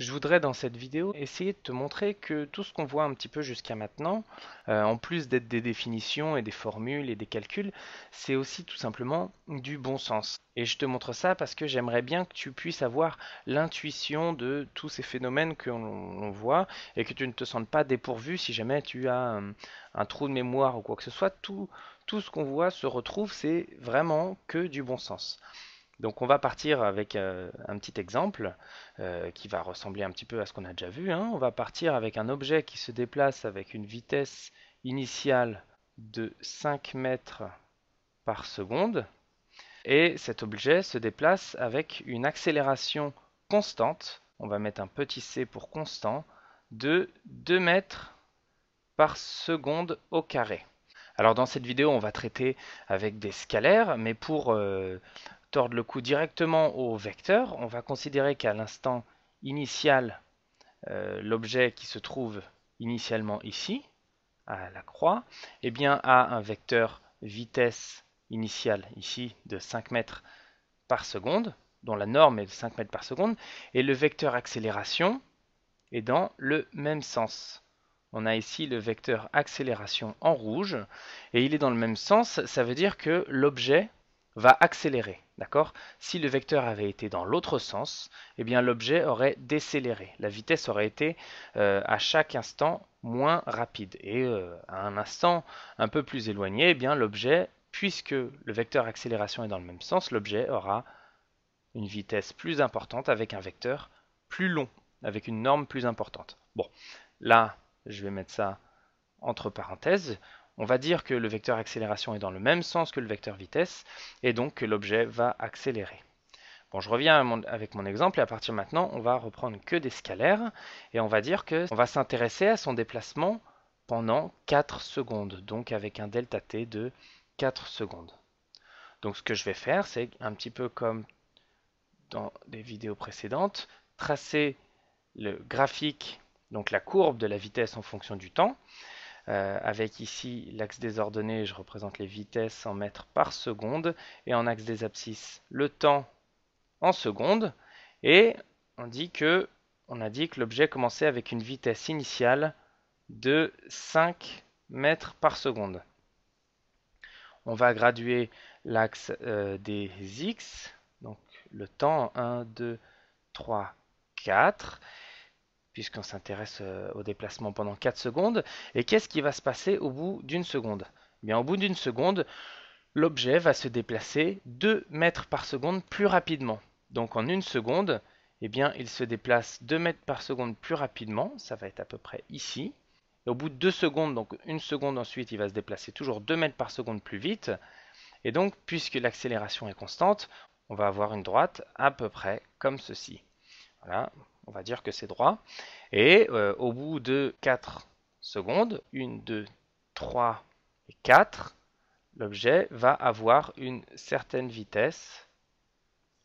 Je voudrais dans cette vidéo essayer de te montrer que tout ce qu'on voit un petit peu jusqu'à maintenant, euh, en plus d'être des définitions et des formules et des calculs, c'est aussi tout simplement du bon sens. Et je te montre ça parce que j'aimerais bien que tu puisses avoir l'intuition de tous ces phénomènes que l'on voit et que tu ne te sentes pas dépourvu si jamais tu as euh, un, trou de mémoire ou quoi que ce soit. tout ce qu'on voit se retrouve, c'est vraiment que du bon sens. Donc on va partir avec euh, un petit exemple euh, qui va ressembler un petit peu à ce qu'on a déjà vu. Hein. On va partir avec un objet qui se déplace avec une vitesse initiale de 5 mètres par seconde. Et cet objet se déplace avec une accélération constante, on va mettre un petit c pour constant, de 2 mètres par seconde au carré. Alors dans cette vidéo, on va traiter avec des scalaires, mais pour euh, tordre le coup directement au vecteur, on va considérer qu'à l'instant initial, euh, l'objet qui se trouve initialement ici, à la croix, eh bien, a un vecteur vitesse initiale ici de 5 mètres par seconde, dont la norme est de 5 mètres par seconde, et le vecteur accélération est dans le même sens. On a ici le vecteur accélération en rouge, et il est dans le même sens, ça veut dire que l'objet va accélérer. D'accord Si le vecteur avait été dans l'autre sens, eh bien l'objet aurait décéléré. La vitesse aurait été euh, à chaque instant moins rapide. Et euh, à un instant un peu plus éloigné, eh bien l'objet, puisque le vecteur accélération est dans le même sens, l'objet aura une vitesse plus importante avec un vecteur plus long, avec une norme plus importante. Bon, là, je vais mettre ça entre parenthèses. On va dire que le vecteur accélération est dans le même sens que le vecteur vitesse, et donc que l'objet va accélérer. Bon, je reviens avec mon exemple et à partir de maintenant, on va reprendre que des scalaires et on va dire que on va s'intéresser à son déplacement pendant 4 secondes, donc avec un delta t de 4 secondes. Donc ce que je vais faire, c'est un petit peu comme dans les vidéos précédentes, tracer le graphique, donc la courbe de la vitesse en fonction du temps, euh, avec ici l'axe des ordonnées, je représente les vitesses en mètres par seconde, et en axe des abscisses, le temps en secondes, et on dit que on a dit que l'objet commençait avec une vitesse initiale de 5 mètres par seconde. On va graduer l'axe euh, des x, donc le temps 1, 2, 3, 4, puisqu'on s'intéresse euh, au déplacement pendant 4 secondes. Et qu'est-ce qui va se passer au bout d'une seconde eh Au bout d'une seconde, l'objet va se déplacer 2 mètres par seconde plus rapidement. Donc en une seconde, eh bien, il se déplace 2 mètres par seconde plus rapidement, ça va être à peu près ici. au bout de 2 secondes, donc une seconde ensuite, il va se déplacer toujours 2 mètres par seconde plus vite. Et donc, puisque l'accélération est constante, on va avoir une droite à peu près comme ceci. Voilà, on va dire que c'est droit. Et euh, au bout de 4 secondes, 1, 2, 3 et 4, l'objet va avoir une certaine vitesse,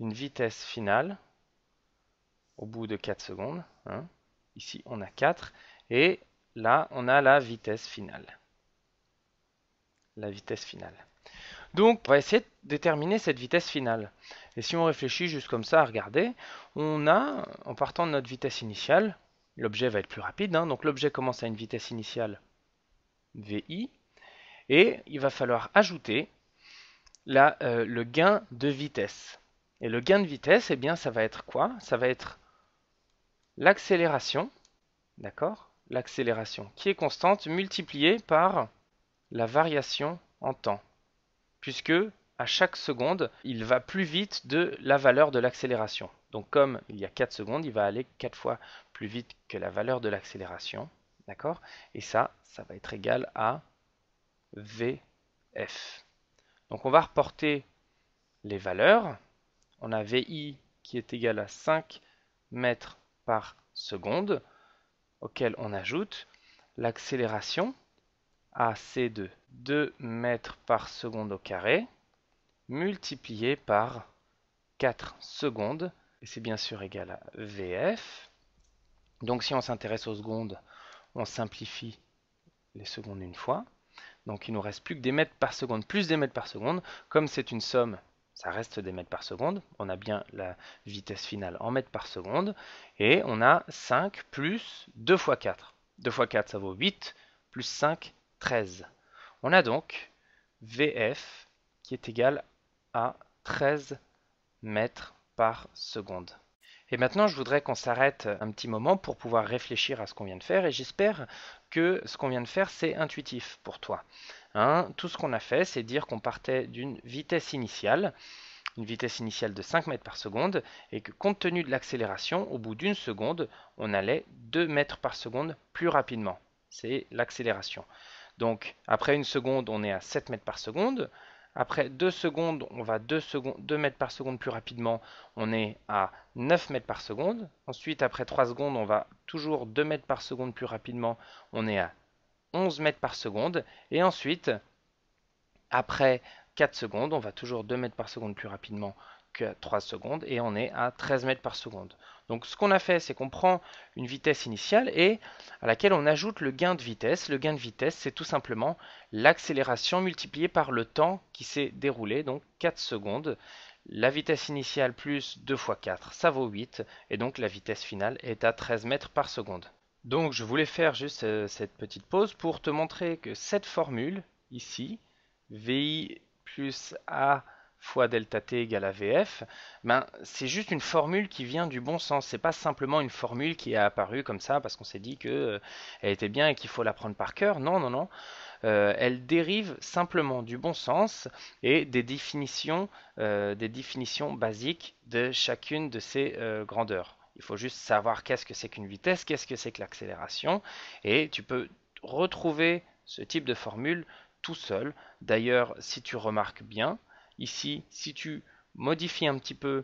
une vitesse finale, au bout de 4 secondes. Hein. Ici, on a 4. Et là, on a la vitesse finale. La vitesse finale. Donc, on va essayer de déterminer cette vitesse finale. Et si on réfléchit juste comme ça à regarder, on a, en partant de notre vitesse initiale, l'objet va être plus rapide, hein. donc l'objet commence à une vitesse initiale VI, et il va falloir ajouter là euh, le gain de vitesse. Et le gain de vitesse, eh bien, ça va être quoi Ça va être l'accélération, d'accord L'accélération qui est constante multipliée par la variation en temps. Puisque à chaque seconde, il va plus vite de la valeur de l'accélération. Donc comme il y a 4 secondes, il va aller 4 fois plus vite que la valeur de l'accélération. D'accord Et ça, ça va être égal à VF. Donc on va reporter les valeurs. On a VI qui est égal à 5 mètres par seconde, auquel on ajoute l'accélération AC de 2 mètres par seconde au carré, multiplié par 4 secondes, et c'est bien sûr égal à VF. Donc si on s'intéresse aux secondes, on simplifie les secondes une fois. Donc il nous reste plus que des mètres par seconde, plus des mètres par seconde. Comme c'est une somme, ça reste des mètres par seconde. On a bien la vitesse finale en mètres par seconde. Et on a 5 plus 2 fois 4. 2 fois 4, ça vaut 8, plus 5, 13. On a donc VF qui est égal à à 13 mètres par seconde. Et maintenant, je voudrais qu'on s'arrête un petit moment pour pouvoir réfléchir à ce qu'on vient de faire. Et j'espère que ce qu'on vient de faire, c'est intuitif pour toi. Hein, tout ce qu'on a fait, c'est dire qu'on partait d'une vitesse initiale, une vitesse initiale de 5 mètres par seconde, et que compte tenu de l'accélération, au bout d'une seconde, on allait 2 mètres par seconde plus rapidement. C'est l'accélération. Donc, après une seconde, on est à 7 mètres par seconde. Après 2 secondes, on va 2, mètres par seconde plus rapidement, on est à 9 mètres par seconde. Ensuite, après 3 secondes, on va toujours 2 mètres par seconde plus rapidement, on est à 11 mètres par seconde. Et ensuite, après 4 secondes, on va toujours 2 mètres par seconde plus rapidement que euh, 3 secondes et on est à 13 mètres par seconde. Donc ce qu'on a fait, c'est qu'on prend une vitesse initiale et à laquelle on ajoute le gain de vitesse. Le gain de vitesse, c'est tout simplement l'accélération multipliée par le temps qui s'est déroulé, donc 4 secondes. La vitesse initiale plus 2 fois 4, ça vaut 8, et donc la vitesse finale est à 13 mètres par seconde. Donc je voulais faire juste euh, cette petite pause pour te montrer que cette formule, ici, VI plus A fois delta t égale à VF, ben, c'est juste une formule qui vient du bon sens. C'est pas simplement une formule qui est apparue comme ça parce qu'on s'est dit que euh, elle était bien et qu'il faut la prendre par cœur. Non, non, non. Euh, elle dérive simplement du bon sens et des définitions, euh, des définitions basiques de chacune de ces grandeurs. Il faut juste savoir qu'est-ce que c'est qu'une vitesse, qu'est-ce que c'est que l'accélération, et tu peux retrouver ce type de formule tout seul. D'ailleurs, si tu remarques bien, Ici, si tu modifies un petit peu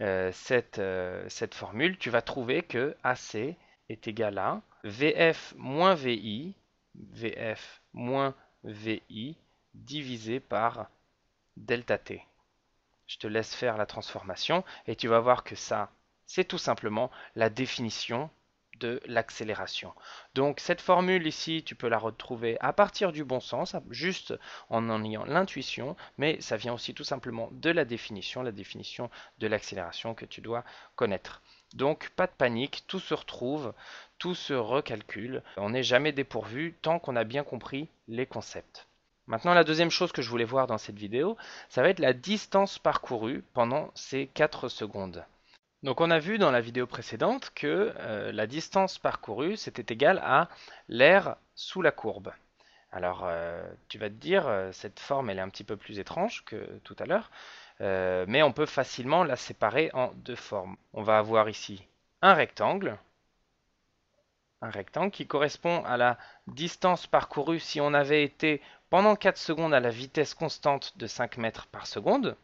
euh, cette, euh, cette, formule, tu vas trouver que AC est égal à VF moins VI, VF moins VI divisé par delta T. Je te laisse faire la transformation et tu vas voir que ça, c'est tout simplement la définition de l'accélération. Donc cette formule ici, tu peux la retrouver à partir du bon sens, juste en en ayant l'intuition, mais ça vient aussi tout simplement de la définition, la définition de l'accélération que tu dois connaître. Donc pas de panique, tout se retrouve, tout se recalcule, on n'est jamais dépourvu tant qu'on a bien compris les concepts. Maintenant, la deuxième chose que je voulais voir dans cette vidéo, ça va être la distance parcourue pendant ces 4 secondes. Donc on a vu dans la vidéo précédente que euh, la distance parcourue c'était égale à l'air sous la courbe. Alors euh, tu vas te dire, euh, cette forme elle est un petit peu plus étrange que tout à l'heure, mais on peut facilement la séparer en deux formes. On va avoir ici un rectangle, un rectangle qui correspond à la distance parcourue si on avait été pendant 4 secondes à la vitesse constante de 5 mètres par seconde.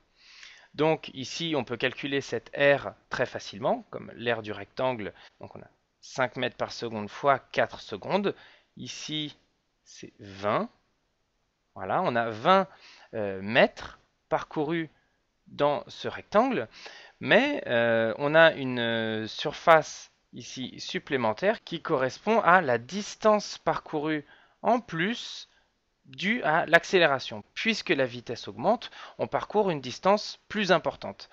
Donc ici, on peut calculer cette R très facilement, comme l'air du rectangle. Donc on a 5 mètres par seconde fois 4 secondes. Ici, c'est 20. Voilà, on a 20 euh, mètres parcourus dans ce rectangle, mais euh, on a une euh, surface ici supplémentaire qui correspond à la distance parcourue en plus dû à l'accélération. Puisque la vitesse augmente, on parcourt une distance plus importante.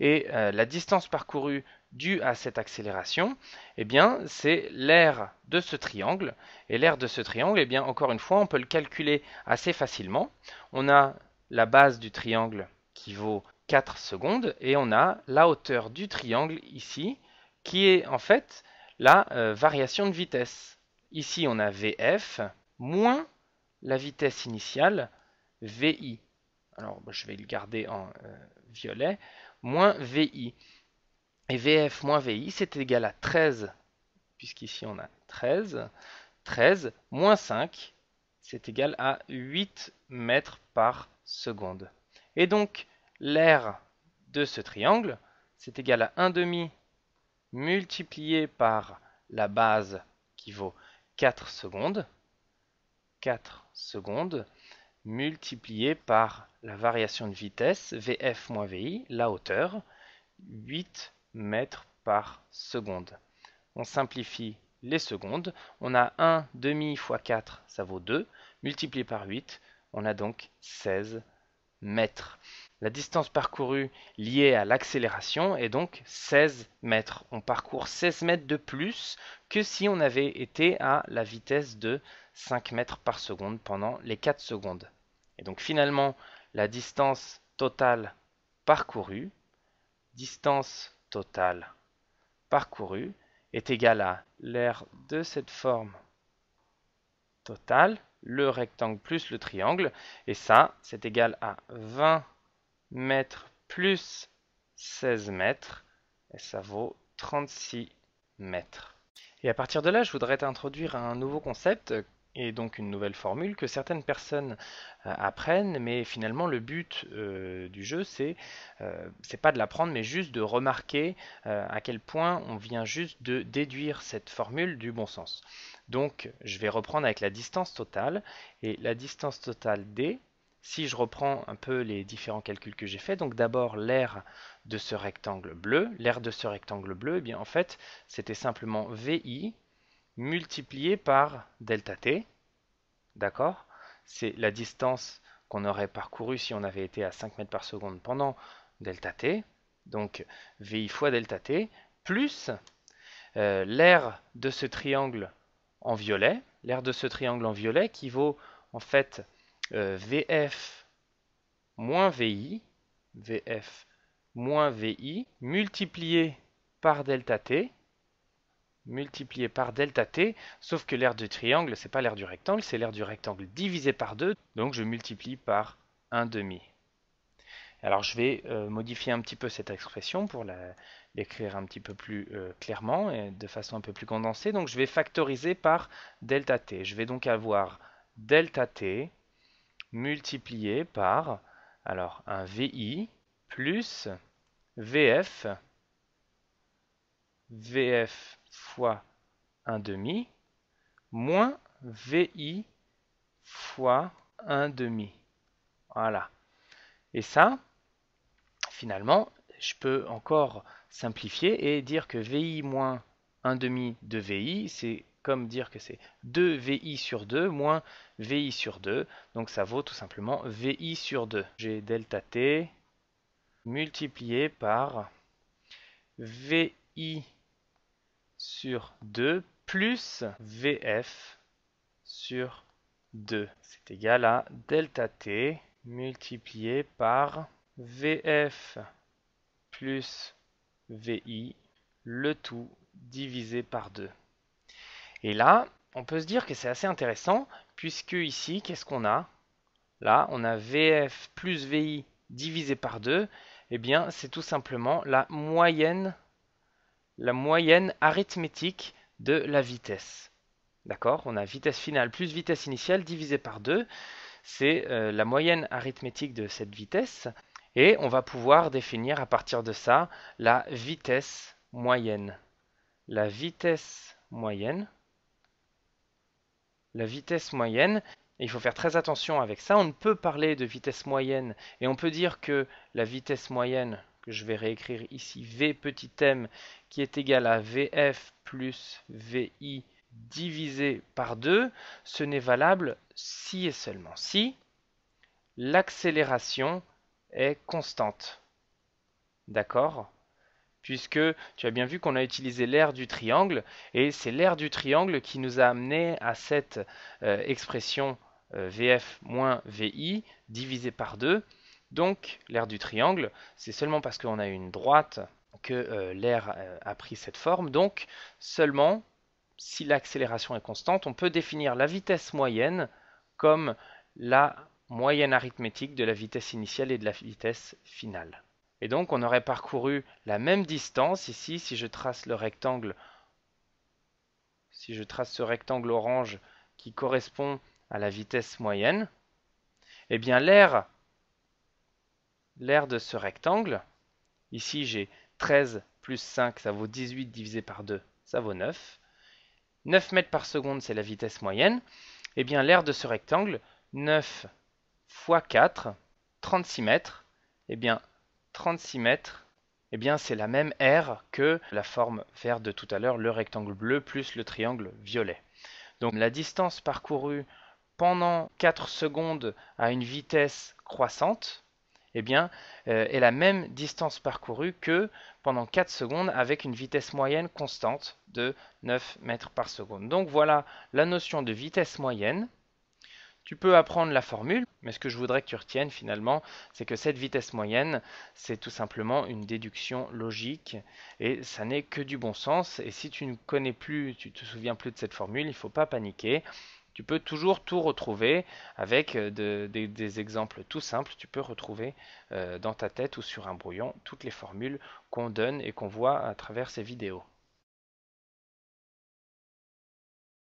Et euh, la distance parcourue due à cette accélération, eh bien, c'est l'aire de ce triangle. Et l'aire de ce triangle, eh bien, encore une fois, on peut le calculer assez facilement. On a la base du triangle qui vaut 4 secondes et on a la hauteur du triangle ici qui est en fait la euh, variation de vitesse. Ici, on a VF moins la vitesse initiale, VI, alors je vais le garder en euh, violet, moins VI. Et VF moins VI, c'est égal à 13, puisqu'ici on a 13, 13 moins 5, c'est égal à 8 mètres par seconde. Et donc, l'aire de ce triangle, c'est égal à 1 demi multiplié par la base qui vaut 4 secondes, 4 secondes multiplié par la variation de vitesse Vf moins Vi, la hauteur, 8 mètres par seconde. On simplifie les secondes. On a 1 demi fois 4, ça vaut 2. Multiplié par 8, on a donc 16 mètres. La distance parcourue liée à l'accélération est donc 16 mètres. On parcourt 16 mètres de plus que si on avait été à la vitesse de 5 mètres par seconde pendant les 4 secondes. Et donc finalement, la distance totale parcourue, distance totale parcourue, est égale à l'air de cette forme totale, le rectangle plus le triangle, et ça, c'est égal à 20 mètres plus 16 mètres, et ça vaut 36 mètres. Et à partir de là, je voudrais introduire un nouveau concept et donc une nouvelle formule que certaines personnes euh, apprennent, mais finalement le but euh, du jeu, euh, c'est pas de l'apprendre, mais juste de remarquer à quel point on vient juste de déduire cette formule du bon sens. Donc je vais reprendre avec la distance totale, et la distance totale D, si je reprends un peu les différents calculs que j'ai faits, donc d'abord l'aire de ce rectangle bleu, l'aire de ce rectangle bleu, et eh bien en fait c'était simplement VI multiplié par delta t, d'accord C'est la distance qu'on aurait parcourue si on avait été à 5 mètres par seconde pendant delta t, donc VI fois t, plus euh, l'air l'aire de ce triangle en violet, l'air de ce triangle en violet qui vaut en fait euh, VF moins VI, VF moins VI multiplié par delta T multiplié par delta t, sauf que l'aire du triangle, c'est pas l'aire du rectangle, c'est l'aire du rectangle divisé par 2, donc je multiplie par 1 demi. Alors je vais euh, modifier un petit peu cette expression pour l'écrire un petit peu plus euh, clairement et de façon un peu plus condensée. Donc je vais factoriser par delta t. Je vais donc avoir delta t multiplié par alors un VI plus VF VF fois 1 demi moins VI fois 1 demi. Voilà. Et ça, finalement, je peux encore simplifier et dire que VI moins 1 demi de VI, c'est comme dire que c'est 2 VI sur 2 moins VI sur 2. Donc ça vaut tout simplement VI sur 2. J'ai delta T multiplié par VI sur 2 plus VF sur 2. C'est égal à delta T multiplié par VF plus VI, le tout divisé par 2. Et là, on peut se dire que c'est assez intéressant, puisque ici, qu'est-ce qu'on a Là, on a VF plus VI divisé par 2, eh bien c'est tout simplement la moyenne la moyenne arithmétique de la vitesse. D'accord On a vitesse finale plus vitesse initiale divisé par 2. C'est euh, la moyenne arithmétique de cette vitesse. Et on va pouvoir définir à partir de ça la vitesse moyenne. La vitesse moyenne. La vitesse moyenne. il faut faire très attention avec ça. On ne peut parler de vitesse moyenne et on peut dire que la vitesse moyenne je vais réécrire ici V petit m qui est égal à VF plus VI divisé par 2, ce n'est valable si et seulement si l'accélération est constante. D'accord Puisque tu as bien vu qu'on a utilisé l'air du triangle, et c'est l'air du triangle qui nous a amené à cette euh, expression euh, VF moins VI divisé par 2, donc l'air du triangle, c'est seulement parce qu'on a une droite que euh, l'air euh, a pris cette forme. Donc seulement si l'accélération est constante, on peut définir la vitesse moyenne comme la moyenne arithmétique de la vitesse initiale et de la vitesse finale. Et donc on aurait parcouru la même distance ici si je trace le rectangle si je trace ce rectangle orange qui correspond à la vitesse moyenne, eh bien l'air l'aire de ce rectangle, ici j'ai 13 plus 5, ça vaut 18 divisé par 2, ça vaut 9. 9 mètres par seconde, c'est la vitesse moyenne. Et eh bien, l'air de ce rectangle, 9 fois 4, 36 mètres. et eh bien, 36 mètres, et eh bien, c'est la même aire que la forme verte de tout à l'heure, le rectangle bleu plus le triangle violet. Donc, la distance parcourue pendant 4 secondes à une vitesse croissante, eh bien, euh, est la même distance parcourue que pendant 4 secondes avec une vitesse moyenne constante de 9 mètres par seconde. Donc voilà la notion de vitesse moyenne. Tu peux apprendre la formule, mais ce que je voudrais que tu retiennes finalement, c'est que cette vitesse moyenne, c'est tout simplement une déduction logique et ça n'est que du bon sens. Et si tu ne connais plus, tu te souviens plus de cette formule, il ne faut pas paniquer tu peux toujours tout retrouver avec euh, des exemples tout simples. Tu peux retrouver euh, dans ta tête ou sur un brouillon toutes les formules qu'on donne et qu'on voit à travers ces vidéos.